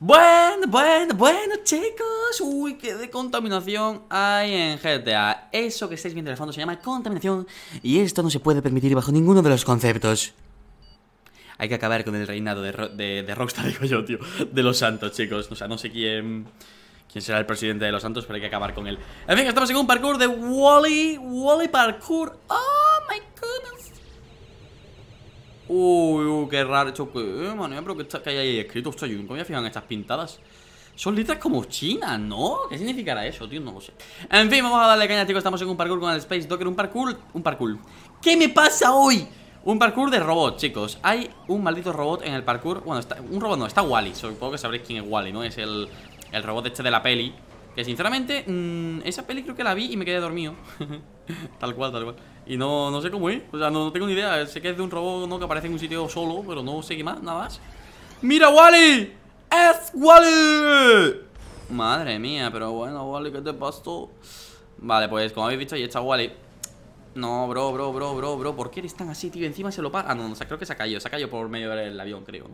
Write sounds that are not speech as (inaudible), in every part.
Bueno, bueno, bueno, chicos. Uy, qué de contaminación hay en GTA. Eso que estáis viendo en el fondo se llama contaminación. Y esto no se puede permitir bajo ninguno de los conceptos. Hay que acabar con el reinado de, de, Rockstar, (laughs) digo yo, tío. De los santos, chicos. O sea, no sé quién quién será el presidente de los Santos, pero hay que acabar con él. En fin, estamos en un parkour de Wally, Wally Parkour. ¡Oh! Uy, uy, qué raro esto pues, que eh, pero que, está, que hay ahí escrito Hostia, yo nunca me había estas pintadas son letras como chinas, ¿no? ¿Qué significará eso, tío? No lo sé En fin, vamos a darle caña, chicos Estamos en un parkour con el Space Docker Un parkour... Un parkour ¿Qué me pasa hoy? Un parkour de robot, chicos Hay un maldito robot en el parkour Bueno, está, un robot no, está Wally Supongo que sabréis quién es Wally, ¿no? Es el, el robot este de la peli que sinceramente, mm, esa peli creo que la vi y me quedé dormido (laughs) Tal cual, tal cual Y no, no sé cómo ir, o sea, no, tengo ni idea Sé que es de un robot ¿no? que aparece en un sitio solo Pero no sé qué más, nada más ¡Mira Wally! ¡Es Wally! Madre mía, pero bueno, Wally, ¿qué te pasó? Vale, pues como habéis visto, ahí está Wally No, bro, bro, bro, bro, bro ¿Por qué eres tan así, tío? Encima se lo para... Ah, no, no, creo que se ha caído Se ha caído por medio del avión, creo,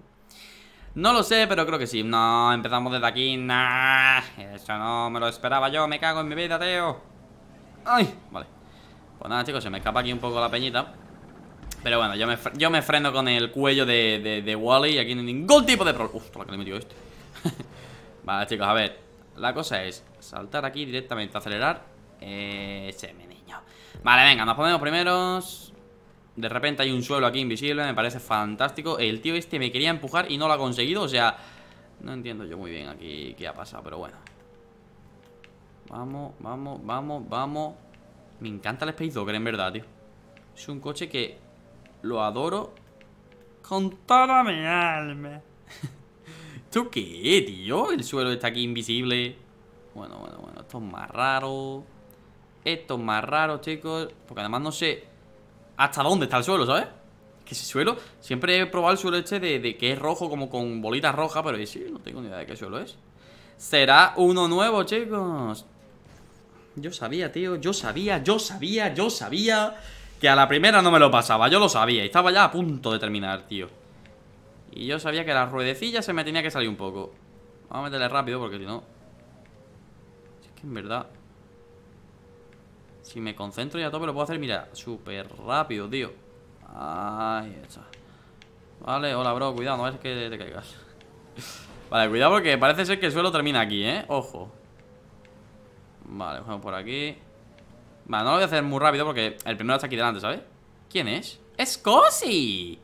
no lo sé, pero creo que sí No, empezamos desde aquí Nah, eso no me lo esperaba yo Me cago en mi vida, tío Ay, vale Pues nada, chicos, se me escapa aquí un poco la peñita Pero bueno, yo me, yo me freno con el cuello de, de, Wally Y aquí no hay ningún tipo de problema Uf, que le metió este (laughs) Vale, chicos, a ver La cosa es saltar aquí directamente, acelerar eh, Ese, mi niño Vale, venga, nos ponemos primeros de repente hay un suelo aquí invisible, me parece fantástico. El tío este me quería empujar y no lo ha conseguido, o sea... No entiendo yo muy bien aquí qué ha pasado, pero bueno. Vamos, vamos, vamos, vamos. Me encanta el Space Docker, en verdad, tío. Es un coche que lo adoro con toda mi alma. (laughs) ¿Tú qué, tío? El suelo está aquí invisible. Bueno, bueno, bueno. Esto es más raro. Esto es más raro, chicos. Porque además no sé hasta dónde está el suelo, ¿sabes? Que ese suelo, siempre he probado el suelo este de, que es rojo como con bolitas rojas, pero sí, no tengo ni idea de qué suelo es. Será uno nuevo, chicos. Yo sabía, tío, yo sabía, yo sabía, yo sabía que a la primera no me lo pasaba, yo lo sabía, estaba ya a punto de terminar, tío. Y yo sabía que la ruedecilla se me tenía que salir un poco. Vamos a meterle rápido porque si no... Es que en verdad... Si me concentro ya todo lo puedo hacer, mira, súper rápido, tío Ahí está Vale, hola, bro, cuidado, no es que te caigas (laughs) Vale, cuidado porque parece ser que el suelo termina aquí, ¿eh? Ojo Vale, vamos por aquí Vale, no lo voy a hacer muy rápido porque el primero está aquí delante, ¿sabes? ¿Quién es? ¡Es Cosi!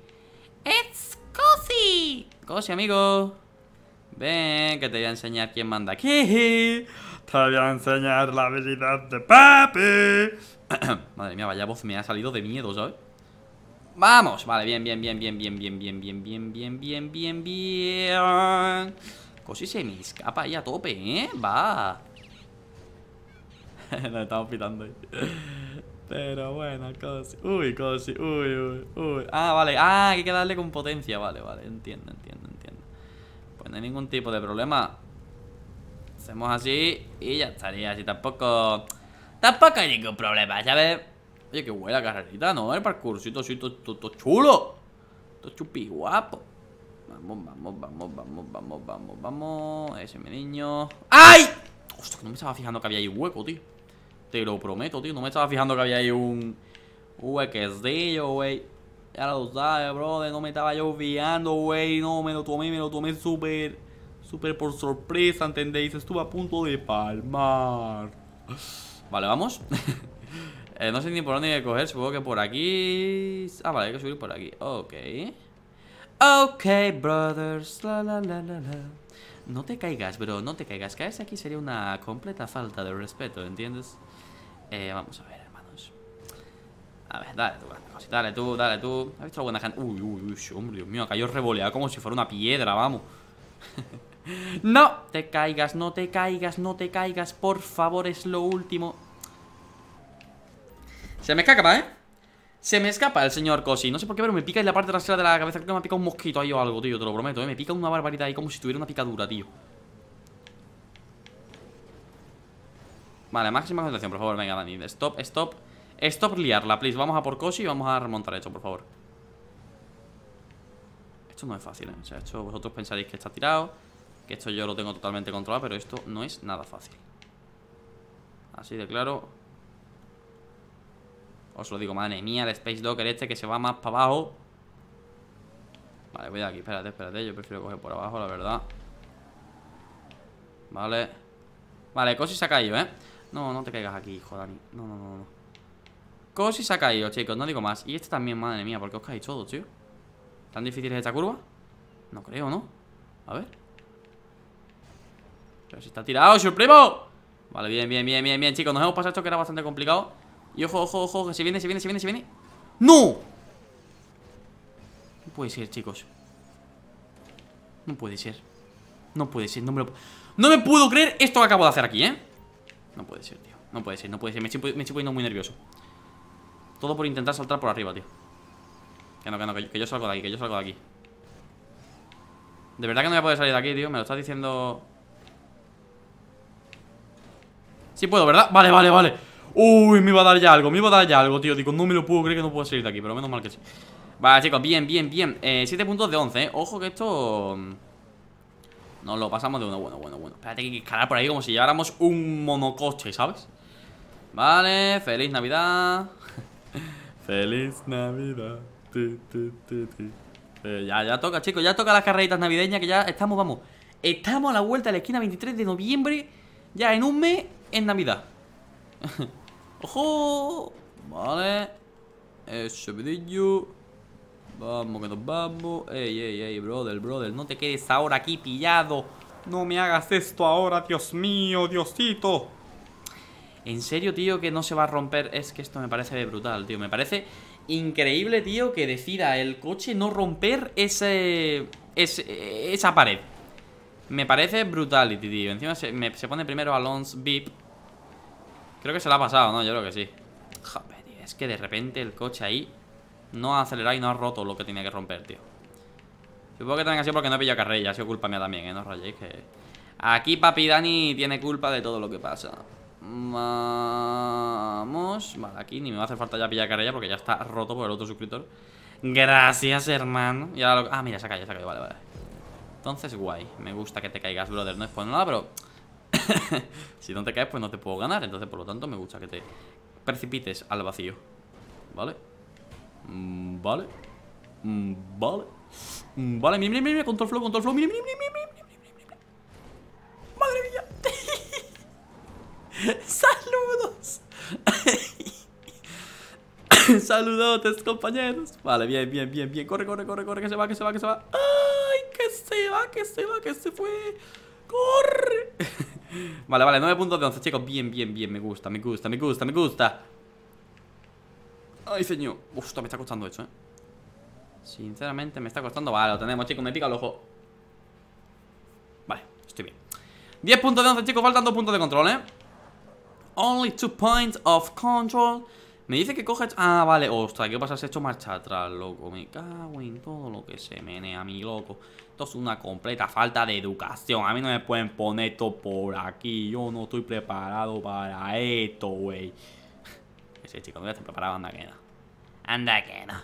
¡Es Cosi! Cosi, amigo Ven, que te voy a enseñar quién manda aquí (laughs) Te voy a enseñar la habilidad de papi. Madre mía, vaya voz me ha salido de miedo, ¿sabes? Vamos, vale, bien, bien, bien, bien, bien, bien, bien, bien, bien, bien, bien, bien, bien. Cosi se me escapa ahí a tope, ¿eh? Va. Nos estamos pitando ahí. Pero bueno, Cosi. Uy, Cosi, uy, uy, uy. Ah, vale, ah, hay que darle con potencia. Vale, vale, entiendo, entiendo, entiendo. Pues no hay ningún tipo de problema. Hacemos así y ya estaría. Así tampoco. Tampoco hay ningún problema, ¿sabes? Oye, qué buena carrerita, ¿no? El parkourcito así, todo chulo. Todo chupi guapo. Vamos, vamos, vamos, vamos, vamos, vamos, vamos. Ese es mi niño. ¡Ay! Hostia, no me estaba fijando que había ahí un hueco, tío. Te lo prometo, tío. No me estaba fijando que había ahí un huequecillo, güey. Ya lo sabes, brother. No me estaba yo fijando, güey. No, me lo tomé, me lo tomé súper Super por sorpresa, ¿entendéis? Estuve a punto de palmar Vale, vamos (laughs) eh, No sé ni por dónde coger Supongo que por aquí... Ah, vale, hay que subir por aquí Ok Ok, brothers la, la, la, la, No te caigas, bro, no te caigas Caerse aquí sería una completa falta de respeto, ¿entiendes? Eh, vamos a ver, hermanos A ver, dale tú, dale tú, dale tú ¿Has visto alguna gente? Uy, uy, uy, hombre, Dios mío, cayó revoleado como si fuera una piedra, vamos (laughs) no te caigas, no te caigas, no te caigas, por favor, es lo último. Se me escapa, ¿eh? Se me escapa el señor Cosi. No sé por qué, pero me pica la parte trasera de la cabeza. Creo que me ha picado un mosquito ahí o algo, tío. Te lo prometo, ¿eh? Me pica una barbaridad ahí como si tuviera una picadura, tío. Vale, máxima concentración, por favor. Venga, Dani. Stop, stop. Stop liarla, please. Vamos a por Cosi y vamos a remontar esto, por favor. Esto no es fácil, ¿eh? O sea, esto vosotros pensaréis que está tirado. Que esto yo lo tengo totalmente controlado, pero esto no es nada fácil. Así de claro. Os lo digo, madre mía, el Space Docker este que se va más para abajo. Vale, voy de aquí, espérate, espérate. Yo prefiero coger por abajo, la verdad. Vale. Vale, Cosi se ha caído, ¿eh? No, no te caigas aquí, hijo Dani. No, no, no, no. Cosi se ha caído, chicos, no digo más. Y este también, madre mía, porque os caéis todos, tío. ¿Tan difícil es esta curva? No creo, ¿no? A ver. Pero si está tirado, Supremo Vale, bien, bien, bien, bien, bien, chicos Nos hemos pasado esto que era bastante complicado Y ojo, ojo, ojo, que se viene, se viene, se viene, se viene ¡No! No puede ser, chicos No puede ser No puede ser, no me lo... No me puedo creer esto que acabo de hacer aquí, ¿eh? No puede ser, tío No puede ser, no puede ser Me estoy, poniendo muy nervioso Todo por intentar saltar por arriba, tío Que no, que no, que yo, salgo de aquí, que yo salgo de aquí De verdad que no voy a poder salir de aquí, tío Me lo estás diciendo... Sí puedo, ¿verdad? Vale, vale, vale Uy, me iba a dar ya algo, me iba a dar ya algo, tío Digo, no me lo puedo creer que no puedo salir de aquí Pero menos mal que sí Vale, chicos, bien, bien, bien eh, 7 puntos de 11, eh Ojo que esto... Mm, nos lo pasamos de uno Bueno, bueno, bueno Espérate que hay que escalar por ahí como si lleváramos un monocoche, ¿sabes? Vale, feliz Navidad (laughs) Feliz Navidad eh, Ya, ya toca, chicos Ya toca las carreritas navideñas Que ya estamos, vamos Estamos a la vuelta de la esquina 23 de noviembre ya, en un mes en Navidad. (laughs) ¡Ojo! Vale. Ese pedillo. Vamos, que nos vamos. Ey, ey, ey, brother, brother. No te quedes ahora aquí pillado. No me hagas esto ahora, Dios mío, Diosito. En serio, tío, que no se va a romper. Es que esto me parece brutal, tío. Me parece increíble, tío, que decida el coche no romper ese esa pared. Me parece brutality, tío Encima se, pone primero Alonso VIP Creo que se la ha pasado, ¿no? Yo creo que sí Joder, es que de repente el coche ahí No ha acelerado y no ha roto lo que tenía que romper, tío Supongo que también ha sido porque no he pillado carrera Ha sido culpa mía también, ¿eh? No rayéis que... Aquí papi Dani tiene culpa de todo lo que pasa Vamos Vale, aquí ni me va a hacer falta ya pillar carrera Porque ya está roto por el otro suscriptor Gracias, hermano y Ah, mira, se ha caído, se ha caído, vale, vale entonces, guay. Me gusta que te caigas, brother. No es por nada, pero... (coughs) si no te caes, pues no te puedo ganar. Entonces, por lo tanto, me gusta que te precipites al vacío. ¿Vale? Mm, vale. Mm, vale. Mm, vale, mira, mira, mira. Control flow, control flow. Mira, mira, mira, mira. Madre mía. (laughs) Saludos. (coughs) Saludotes, compañeros. Vale, bien, bien, bien, bien. Corre, corre, corre, corre. Que se va, que se va, que se va. ¡Ah! que se, va, que se fue. ¡Corre! (laughs) vale, vale, 9 puntos de 11, chicos. Bien, bien, bien. Me gusta, me gusta, me gusta, me gusta. Ay, señor. Uf, me está costando esto, eh. Sinceramente, me está costando. Vale, lo tenemos, chicos. Me pica el ojo. Vale, estoy bien. 10 puntos de 11, chicos. Faltan 2 puntos de control, eh. Only 2 points of control. Me dice que coge... Ah, vale, ostras, ¿qué pasa? Se ha hecho marcha atrás, loco Me cago en todo lo que se a mi loco esto es una completa falta de educación. A mí no me pueden poner esto por aquí. Yo no estoy preparado para esto, güey. (laughs) Ese chico no estar preparado, anda que no. Anda que no.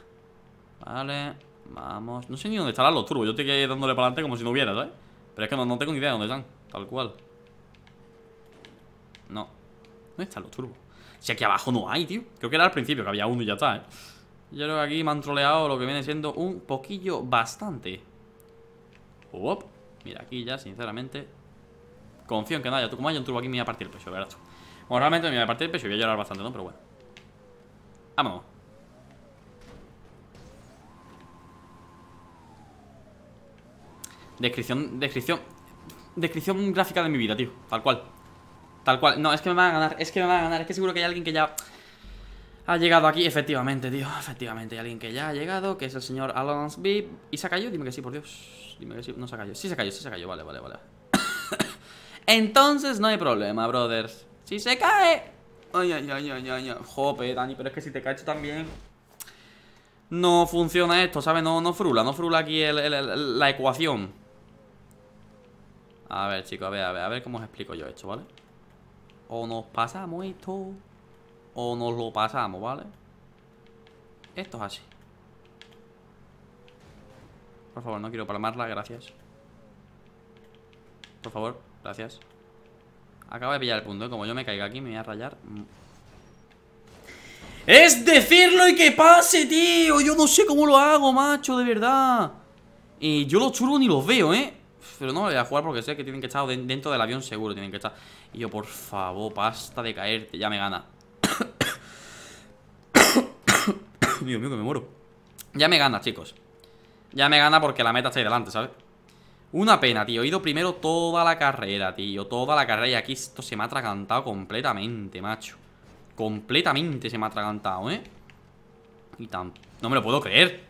Vale, vamos. No sé ni dónde estarán los turbos. Yo estoy dándole para adelante como si no hubiera, ¿sabes? Pero es que no, no tengo ni idea de dónde están. Tal cual. No. ¿Dónde están los turbos? Si aquí abajo no hay, tío. Creo que era al principio, que había uno y ya está, ¿eh? Yo creo que aquí me han troleado lo que viene siendo un poquillo bastante. Mira, aquí ya, sinceramente Confío en que nada. haya, como hay un turbo aquí me voy a partir el pecho, verás Bueno, realmente me voy a partir el pecho y voy a llorar bastante, ¿no? Pero bueno vamos Descripción, descripción Descripción gráfica de mi vida, tío Tal cual Tal cual, no, es que me van a ganar Es que me van a ganar, es que seguro que hay alguien que ya ha llegado aquí, efectivamente, tío, efectivamente. Hay alguien que ya ha llegado, que es el señor Alonso B. ¿Y se ha Dime que sí, por Dios. Dime que sí, no se ha caído. Sí se cayó, sí se cayó, vale, vale, vale. (coughs) Entonces no hay problema, brothers. Si se cae... Ay, ay, ay, ay, ay, ay. Jope, Dani, pero es que si te caes también... No funciona esto, ¿sabes? No, no frula, no frula aquí la ecuación. A ver, chicos, a ver, a ver, a ver cómo os explico yo esto, ¿vale? O nos pasamos esto o nos lo pasamos, ¿vale? Esto es así. Por favor, no quiero palmarla, gracias. Por favor, gracias. Acaba de pillar el punto, ¿eh? Como yo me caiga aquí, me voy a rayar. Mm. ¡Es decirlo y que pase, tío! Yo no sé cómo lo hago, macho, de verdad. Y yo los churros ni los veo, ¿eh? Pero no voy a jugar porque sé que tienen que estar dentro del avión seguro, tienen que estar. Y yo, por favor, pasta de caerte, ya me gana. (coughs) Dios mío, que me muero. Ya me gana, chicos. Ya me gana porque la meta está ahí delante, ¿sabes? Una pena, tío. He ido primero toda la carrera, tío. Toda la carrera. Y aquí esto se me ha atragantado completamente, macho. Completamente se me ha atragantado, ¿eh? Y tan... No me lo puedo creer.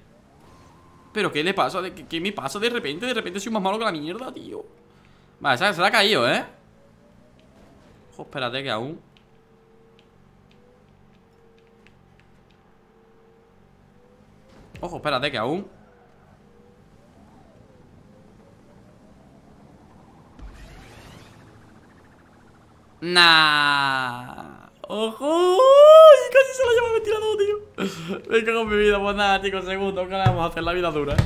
¿Pero qué le pasa? ¿Qué, me pasa de repente? De repente soy más malo que la mierda, tío. Vale, se, ha caído, ¿eh? Ojo, espérate que aún... Ojo, espérate que aún Nah. ¡Ojo! Casi se lo lleva el tío. Me cago en mi vida. Pues nada, chicos, segundo. vamos a hacer? La vida dura.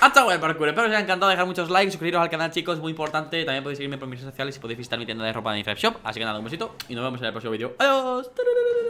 Hasta luego, parkour. Espero que os haya encantado dejar muchos likes, suscribiros al canal, chicos. Muy importante. También podéis seguirme por mis redes sociales y podéis visitar mi tienda de ropa de mi Shop. Así que nada, un besito y nos vemos en el próximo vídeo. ¡Adiós!